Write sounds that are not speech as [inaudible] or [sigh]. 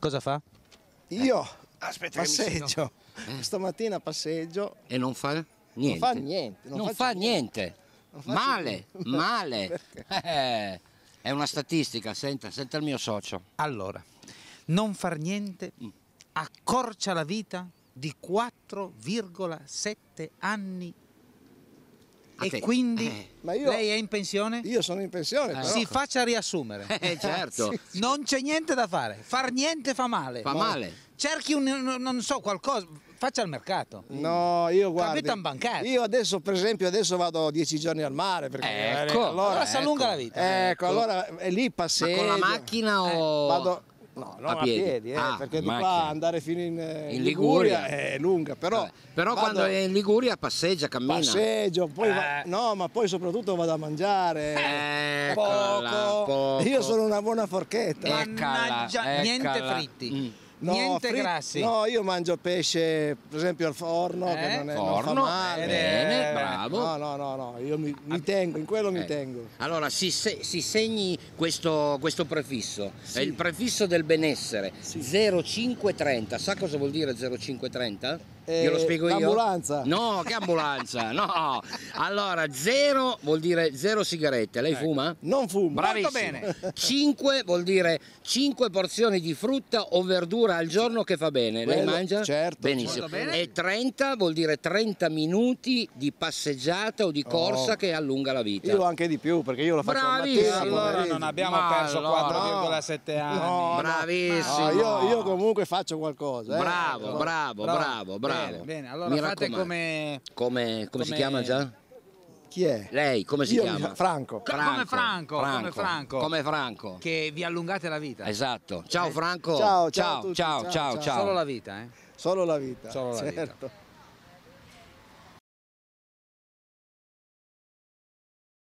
Cosa fa? Io eh. Aspetta passeggio. Eh. Stamattina passeggio. E non fa niente? Non fa niente. Non, non fa niente. niente. Non male, niente. [laughs] male. Eh, è una statistica, senta, senta il mio socio. Allora, non far niente mm. accorcia la vita di 4,7 anni e te. quindi eh. io, lei è in pensione? Io sono in pensione. Eh. Si faccia riassumere. [laughs] Eh, certo. [laughs] non c'è niente da fare. Far niente fa male. Fa Ma... male. Cerchi un, non so, qualcosa faccia il mercato. No, io guardo. bancario. Io adesso, per esempio, adesso vado dieci giorni al mare. Perché ecco, allora, allora si allunga ecco, la vita. Ecco, ecco allora eh, lì passeggio. Ma con la macchina o. Eh, vado, No, no a piedi, a piedi eh, ah, perché di qua andare fino in, eh, in Liguria, Liguria. è lunga, però... Eh, però vado... quando è in Liguria passeggia, cammina. Passeggio, poi eh. va... no, ma poi soprattutto vado a mangiare. Eccola, poco. poco. Io sono una buona forchetta. Eccola, Mannaggia, eccola. niente fritti. Mm. No, Niente fritt- grassi. No, io mangio pesce, per esempio al forno, eh? che non, è, forno, non male. Eh, bene, eh, bravo. No, no, no, no, io mi, mi tengo, in quello eh. mi tengo. Allora, si, se, si segni questo, questo prefisso, sì. è il prefisso del benessere, sì. 0530, sa cosa vuol dire 0530? Eh, io lo eh, spiego io. Ambulanza. No, che ambulanza? No. Allora, zero vuol dire zero sigarette. Lei ecco. fuma? Non fuma Bravissimo. Molto bene. 5 vuol dire 5 porzioni di frutta o verdura al giorno che fa bene. Quello, lei mangia? Certo. Benissimo. E 30 vuol dire 30 minuti di passeggiata o di corsa oh. che allunga la vita. Io anche di più perché io lo faccio Bravissimo. al mattino. Allora non abbiamo Ma perso allora. 4,7 anni. No, Bravissimo. No, io, io, comunque faccio qualcosa. Eh. Bravo, bravo, bravo, bravo. bravo. Bene, bene. Allora Mi fate come... Come, come, come... si chiama già? Chi è? Lei, come si Io chiama? Franco. Franco. Come Franco, Franco. Come Franco. Come Franco. Che vi allungate la vita. Esatto. Ciao eh. Franco. Ciao, ciao, ciao, ciao, ciao, ciao. Solo la vita, eh? Solo la vita. Solo la certo. vita.